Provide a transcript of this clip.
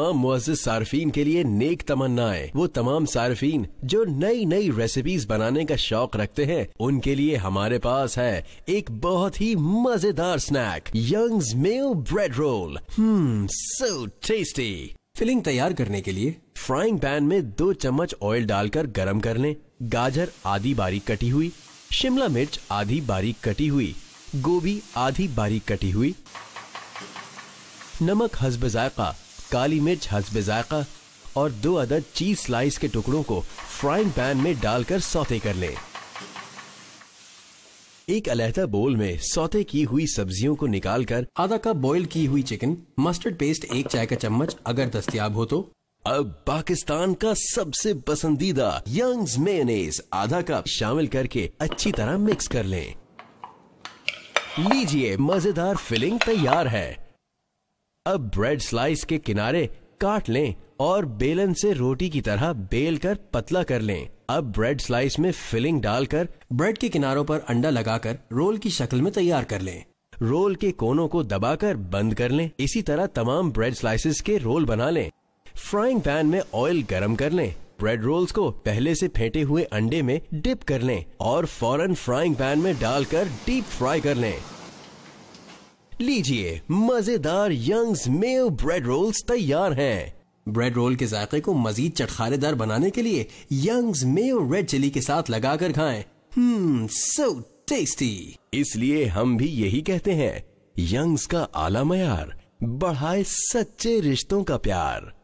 तमाम मुआजिज सार्फिन के लिए नेक तमन्नाएं वो तमाम सार्फिन जो नई नई रेसिपीज बनाने का शौक रखते हैं उनके लिए हमारे पास है एक बहुत ही मजेदार स्नैक यंग्स मेल bread roll hmm so tasty filling तैयार करने के लिए फ्राइंग पैन में दो चम्मच ऑयल डालकर गरम कर लें गाजर आधी बारीक कटी हुई शिमला मिर्च आधी बारीक कटी हुई गोभी आधी बारीक कटी हुई नमक हसब काली मिर्च हसबे जायका और दो अदद चीज स्लाइस के टुकड़ों को फ्राइंग पैन में डालकर सौते कर लें एक अलहदा बोल में सौते की हुई सब्जियों को निकालकर आधा कप बॉईल की हुई चिकन मस्टर्ड पेस्ट एक चाय का चम्मच अगर दस्तियाब हो तो अब पाकिस्तान का सबसे पसंदीदा यंग्स मेयोनेज आधा कप शामिल करके अच्छी तरह मिक्स कर लें लीजिए मजेदार फिलिंग तैयार है अब ब्रेड स्लाइस के किनारे काट लें और बेलन से रोटी की तरह बेल कर पतला कर लें अब ब्रेड स्लाइस में फिलिंग डालकर ब्रेड के किनारों पर अंडा लगाकर रोल की शक्ल में तैयार कर लें रोल के कोनों को दबाकर बंद कर लें इसी तरह तमाम ब्रेड स्लाइसेस के रोल बना लें फ्राइंग पैन में ऑयल गर्म कर लें ब्रेड रोल्स को पहले से फेंटे हुए अंडे में डिप कर लें और फौरन फ्राइंग पैन में डालकर डीप फ्राई कर लें लीजिए मजेदार यंग्स मेव ब्रेड रोल्स तैयार हैं। ब्रेड रोल के जायके को मजीद चटखारेदार बनाने के लिए यंग्स मेव रेड चिली के साथ लगाकर खाएं। हम्म सो टेस्टी इसलिए हम भी यही कहते हैं यंग्स का आला मैार बढ़ाए सच्चे रिश्तों का प्यार